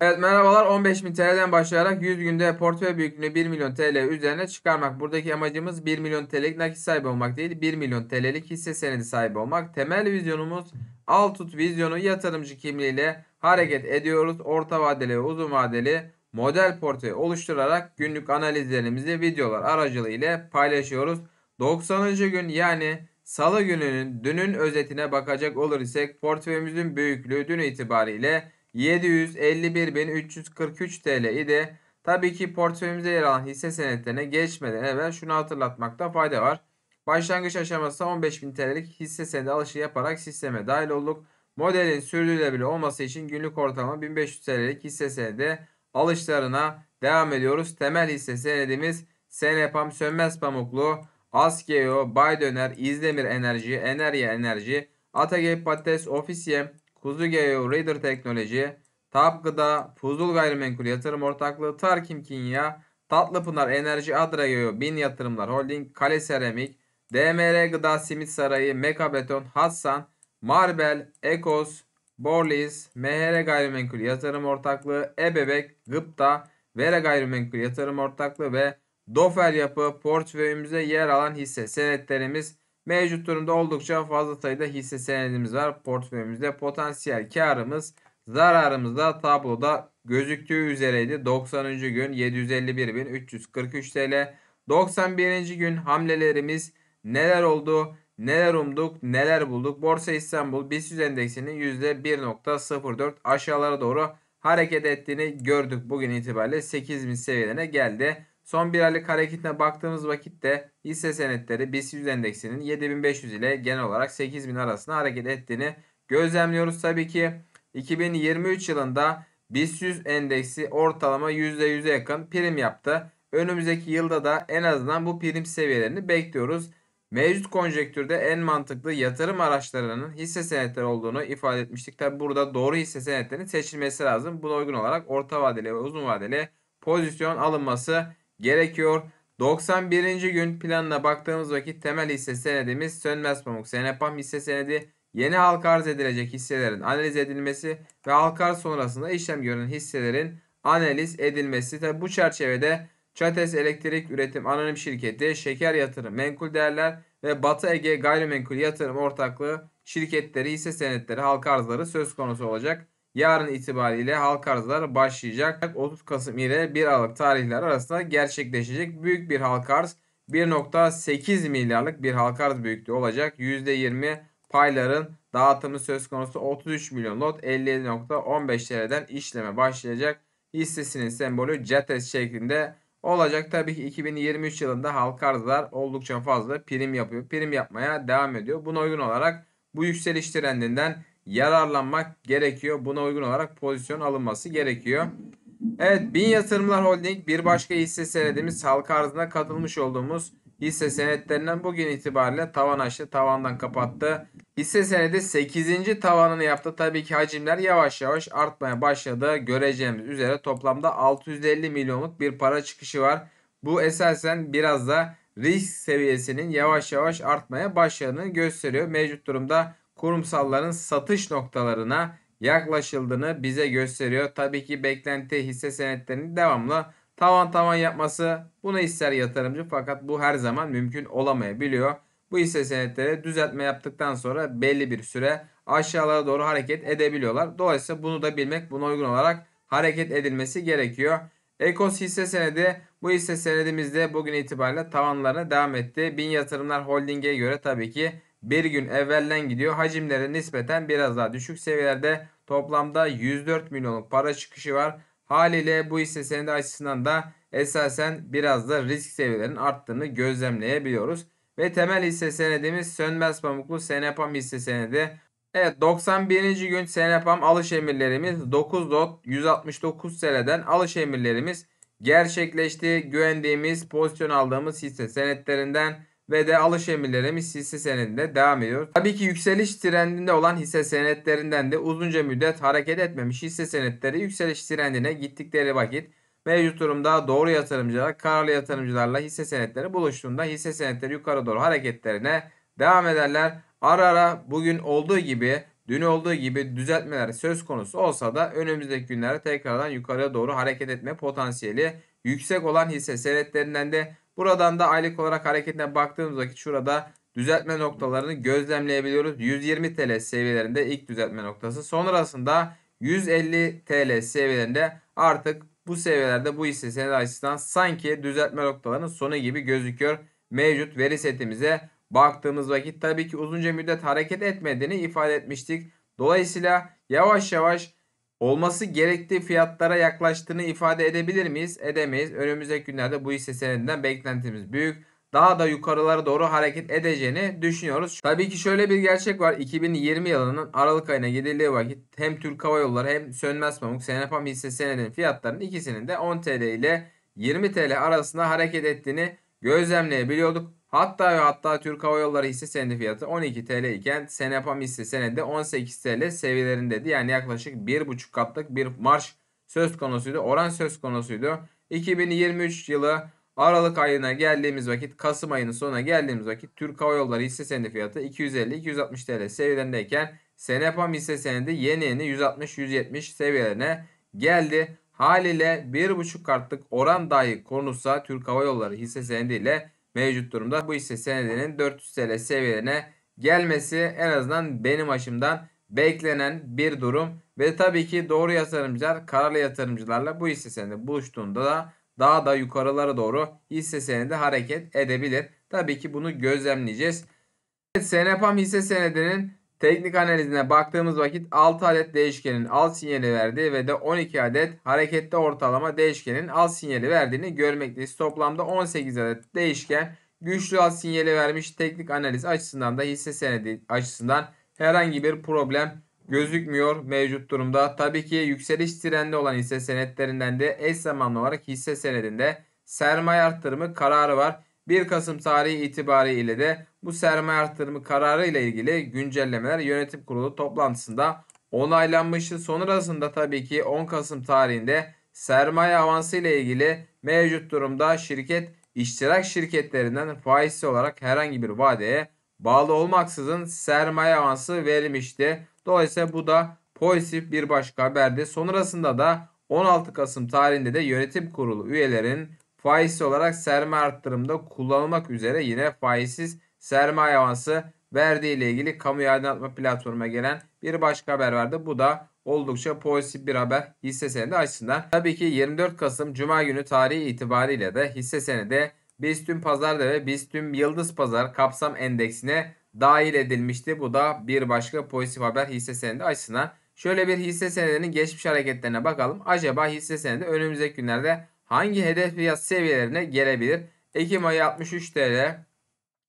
Evet merhabalar 15.000 TL'den başlayarak 100 günde portföy büyüklüğünü 1 milyon TL üzerine çıkarmak. Buradaki amacımız 1 milyon TL'lik nakit sahibi olmak değil 1 milyon TL'lik hisse senedi sahibi olmak. Temel vizyonumuz al tut vizyonu yatırımcı kimliğiyle hareket ediyoruz. Orta vadeli ve uzun vadeli model portföy oluşturarak günlük analizlerimizi videolar aracılığı ile paylaşıyoruz. 90. gün yani salı gününün dünün özetine bakacak olur isek portföyümüzün büyüklüğü dün itibariyle 751.343 TL idi. Tabii ki portföyümüze yer alan hisse senetlerine geçmeden evvel şunu hatırlatmakta fayda var. Başlangıç aşamasında 15.000 TL'lik hisse senedi alışı yaparak sisteme dahil olduk. Modelin sürdürülebilir olması için günlük ortalama 1500 TL'lik hisse senedi alışlarına devam ediyoruz. Temel hisse senedimiz Senepam Sönmez Pamuklu, Askeo, Baydöner, İzdemir Enerji, Enerya Enerji, Atagey Patates, Ofisiyem, Kuzu Geo Raider Teknoloji, TAP Gıda, Fuzul Gayrimenkul Yatırım Ortaklığı, Tarkim Kinya, Tatlıpınar Enerji Adra Geo, Bin Yatırımlar Holding, Kale Seramik, DMR Gıda Simit Sarayı, Mekabeton, Hassan, Marbel, Ekos, Borlis, MHR Gayrimenkul Yatırım Ortaklığı, Ebebek, Gıpta, Vera Gayrimenkul Yatırım Ortaklığı ve Dofer Yapı portföyümüze yer alan hisse senetlerimiz Mevcut durumda oldukça fazla sayıda hisse senedimiz var portföyümüzde. Potansiyel karımız zararımız da tabloda gözüktüğü üzereydi. 90. gün 751.343 TL. 91. gün hamlelerimiz neler oldu? Neler umduk, neler bulduk? Borsa İstanbul BIST endeksinin %1.04 aşağılara doğru hareket ettiğini gördük. Bugün itibariyle 8000 seviyelerine geldi. Son bir aylık hareketine baktığımız vakitte hisse senetleri BIST 100 endeksinin 7500 ile genel olarak 8000 arasında hareket ettiğini gözlemliyoruz. Tabii ki 2023 yılında BIST 100 endeksi ortalama %100'e yakın prim yaptı. Önümüzdeki yılda da en azından bu prim seviyelerini bekliyoruz. Mevcut konjektürde en mantıklı yatırım araçlarının hisse senetleri olduğunu ifade etmiştik. Tabi burada doğru hisse senetlerinin seçilmesi lazım. Buna uygun olarak orta vadeli ve uzun vadeli pozisyon alınması gerekiyor. 91. gün planına baktığımız vakit temel hisse senedimiz Sönmez Pamuk Senepam hisse senedi yeni halka arz edilecek hisselerin analiz edilmesi ve halka arz sonrasında işlem gören hisselerin analiz edilmesi. Tabi bu çerçevede Çates Elektrik Üretim Anonim Şirketi, Şeker Yatırım Menkul Değerler ve Batı Ege Gayrimenkul Yatırım Ortaklığı şirketleri hisse senetleri halka arzları söz konusu olacak yarın itibariyle halk arzlar başlayacak. 30 Kasım ile 1 Aralık tarihleri arasında gerçekleşecek büyük bir halk arz 1.8 milyarlık bir halk arz büyüklüğü olacak. %20 payların dağıtımı söz konusu 33 milyon lot 57.15 TL'den işleme başlayacak. Hissesinin sembolü CETES şeklinde olacak. Tabii ki 2023 yılında halka arzlar oldukça fazla prim yapıyor. Prim yapmaya devam ediyor. Buna uygun olarak bu yükseliş trendinden yararlanmak gerekiyor. Buna uygun olarak pozisyon alınması gerekiyor. Evet Bin Yatırımlar Holding bir başka hisse senedimiz halka arzına katılmış olduğumuz hisse senetlerinden bugün itibariyle tavan açtı. Tavandan kapattı. Hisse senedi 8. tavanını yaptı. Tabii ki hacimler yavaş yavaş artmaya başladı. Göreceğimiz üzere toplamda 650 milyonluk bir para çıkışı var. Bu esasen biraz da risk seviyesinin yavaş yavaş artmaya başladığını gösteriyor. Mevcut durumda kurumsalların satış noktalarına yaklaşıldığını bize gösteriyor. Tabii ki beklenti hisse senetlerinin devamlı tavan tavan yapması bunu ister yatırımcı fakat bu her zaman mümkün olamayabiliyor. Bu hisse senetleri düzeltme yaptıktan sonra belli bir süre aşağılara doğru hareket edebiliyorlar. Dolayısıyla bunu da bilmek buna uygun olarak hareket edilmesi gerekiyor. Ekos hisse senedi bu hisse senedimizde bugün itibariyle tavanlarına devam etti. Bin yatırımlar holdinge göre tabii ki bir gün evvelden gidiyor. Hacimlere nispeten biraz daha düşük seviyelerde toplamda 104 milyonluk para çıkışı var. Haliyle bu hisse senedi açısından da esasen biraz da risk seviyelerinin arttığını gözlemleyebiliyoruz. Ve temel hisse senedimiz Sönmez Pamuklu Senepam hisse senedi. Evet 91. gün Senepam alış emirlerimiz 9 dot 169 seneden alış emirlerimiz gerçekleşti. Güvendiğimiz pozisyon aldığımız hisse senetlerinden ve de alış emirlerimiz hisse senedinde devam ediyor. Tabii ki yükseliş trendinde olan hisse senetlerinden de uzunca müddet hareket etmemiş hisse senetleri yükseliş trendine gittikleri vakit mevcut durumda doğru yatırımcılar, kararlı yatırımcılarla hisse senetleri buluştuğunda hisse senetleri yukarı doğru hareketlerine devam ederler. Ara ara bugün olduğu gibi, dün olduğu gibi düzeltmeler söz konusu olsa da önümüzdeki günlerde tekrardan yukarıya doğru hareket etme potansiyeli yüksek olan hisse senetlerinden de Buradan da aylık olarak hareketine baktığımız vakit şurada düzeltme noktalarını gözlemleyebiliyoruz. 120 TL seviyelerinde ilk düzeltme noktası. Sonrasında 150 TL seviyelerinde artık bu seviyelerde bu hisse senedi açısından sanki düzeltme noktalarının sonu gibi gözüküyor. Mevcut veri setimize baktığımız vakit tabii ki uzunca müddet hareket etmediğini ifade etmiştik. Dolayısıyla yavaş yavaş olması gerektiği fiyatlara yaklaştığını ifade edebilir miyiz? Edemeyiz. Önümüzdeki günlerde bu hisse senedinden beklentimiz büyük. Daha da yukarılara doğru hareket edeceğini düşünüyoruz. Tabii ki şöyle bir gerçek var. 2020 yılının Aralık ayına gidildiği vakit hem Türk Hava Yolları hem Sönmez Pamuk Senepam hisse senedinin fiyatlarının ikisinin de 10 TL ile 20 TL arasında hareket ettiğini gözlemleyebiliyorduk. Hatta ve hatta Türk Hava Yolları hisse senedi fiyatı 12 TL iken Senepam hisse senedi 18 TL seviyelerindeydi. Yani yaklaşık 1,5 katlık bir marş söz konusuydu. Oran söz konusuydu. 2023 yılı Aralık ayına geldiğimiz vakit Kasım ayının sonuna geldiğimiz vakit Türk Hava Yolları hisse senedi fiyatı 250-260 TL seviyelerindeyken Senepam hisse senedi yeni yeni 160-170 seviyelerine geldi. Haliyle 1,5 katlık oran dahi konulsa Türk Hava Yolları hisse senediyle mevcut durumda. Bu ise senedinin 400 TL seviyene gelmesi en azından benim açımdan beklenen bir durum. Ve tabii ki doğru yatırımcılar kararlı yatırımcılarla bu hisse senedi buluştuğunda da daha da yukarılara doğru hisse senedi hareket edebilir. Tabii ki bunu gözlemleyeceğiz. Evet, Senepam hisse senedinin Teknik analizine baktığımız vakit 6 adet değişkenin al sinyali verdiği ve de 12 adet harekette ortalama değişkenin al sinyali verdiğini görmekteyiz. Toplamda 18 adet değişken güçlü al sinyali vermiş. Teknik analiz açısından da hisse senedi açısından herhangi bir problem gözükmüyor mevcut durumda. Tabii ki yükseliş trendi olan hisse senetlerinden de eş zamanlı olarak hisse senedinde sermaye arttırımı kararı var. 1 Kasım tarihi itibariyle de bu sermaye artırımı kararı ile ilgili güncellemeler yönetim kurulu toplantısında onaylanmıştı. Sonrasında tabii ki 10 Kasım tarihinde sermaye avansı ile ilgili mevcut durumda şirket iştirak şirketlerinden faizli olarak herhangi bir vadeye bağlı olmaksızın sermaye avansı verilmişti. Dolayısıyla bu da pozitif bir başka haberdi. Sonrasında da 16 Kasım tarihinde de yönetim kurulu üyelerin Faizli olarak sermaye arttırımda kullanılmak üzere yine faizsiz sermaye avansı verdiği ile ilgili kamu aydınlatma platformuna gelen bir başka haber vardı. Bu da oldukça pozitif bir haber hisse senedi açısından. Tabii ki 24 Kasım Cuma günü tarihi itibariyle de hisse senedi BIST pazarda ve BIST yıldız pazar kapsam endeksine dahil edilmişti. Bu da bir başka pozitif haber hisse senedi açısından. Şöyle bir hisse senedinin geçmiş hareketlerine bakalım. Acaba hisse senedi önümüzdeki günlerde hangi hedef fiyat seviyelerine gelebilir? Ekim ayı 63 TL,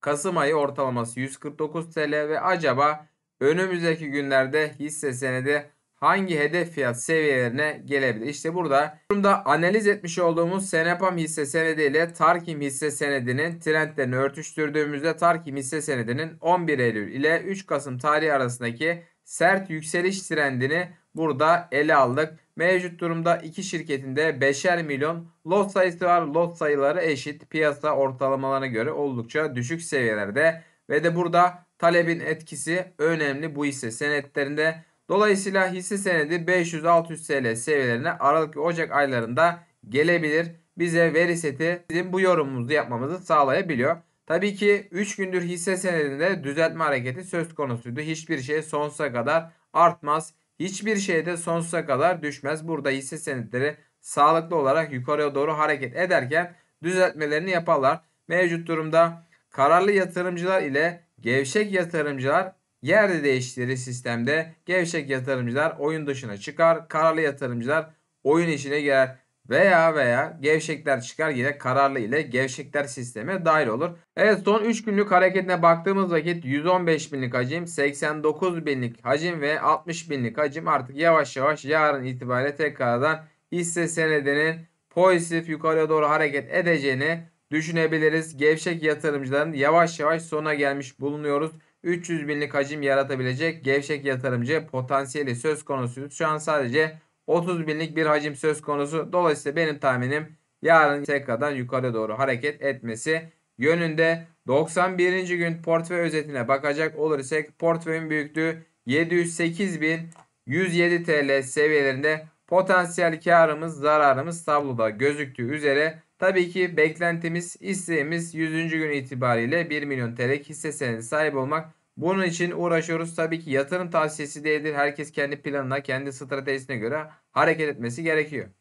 Kasım ayı ortalaması 149 TL ve acaba önümüzdeki günlerde hisse senedi hangi hedef fiyat seviyelerine gelebilir? İşte burada durumda analiz etmiş olduğumuz Senepam hisse senedi ile Tarkim hisse senedinin trendlerini örtüştürdüğümüzde Tarkim hisse senedinin 11 Eylül ile 3 Kasım tarihi arasındaki sert yükseliş trendini burada ele aldık. Mevcut durumda iki şirketinde beşer milyon lot sayısı var. Lot sayıları eşit piyasa ortalamalarına göre oldukça düşük seviyelerde ve de burada talebin etkisi önemli bu hisse senetlerinde. Dolayısıyla hisse senedi 500-600 TL seviyelerine Aralık ve Ocak aylarında gelebilir. Bize veri seti bizim bu yorumumuzu yapmamızı sağlayabiliyor. Tabii ki 3 gündür hisse senedinde düzeltme hareketi söz konusuydu. Hiçbir şey sonsuza kadar artmaz. Hiçbir şeyde sonsuza kadar düşmez. Burada hisse senetleri sağlıklı olarak yukarıya doğru hareket ederken düzeltmelerini yaparlar. Mevcut durumda kararlı yatırımcılar ile gevşek yatırımcılar yerde değiştirir sistemde. Gevşek yatırımcılar oyun dışına çıkar. Kararlı yatırımcılar oyun içine girer. Veya veya gevşekler çıkar yine kararlı ile gevşekler sisteme dahil olur. Evet son 3 günlük hareketine baktığımız vakit 115 binlik hacim, 89 binlik hacim ve 60 binlik hacim artık yavaş yavaş yarın itibariyle tekrardan hisse senedinin pozitif yukarıya doğru hareket edeceğini düşünebiliriz. Gevşek yatırımcıların yavaş yavaş sona gelmiş bulunuyoruz. 300 binlik hacim yaratabilecek gevşek yatırımcı potansiyeli söz konusu. Şu an sadece 30 binlik bir hacim söz konusu. Dolayısıyla benim tahminim yarın tekrardan yukarı doğru hareket etmesi yönünde. 91. gün portföy özetine bakacak olursak portföyün büyüklüğü 708.107 TL seviyelerinde potansiyel karımız zararımız tabloda gözüktüğü üzere tabii ki beklentimiz isteğimiz 100. gün itibariyle 1 milyon TL hisse senedi sahibi olmak bunun için uğraşıyoruz. Tabii ki yatırım tavsiyesi değildir. Herkes kendi planına, kendi stratejisine göre hareket etmesi gerekiyor.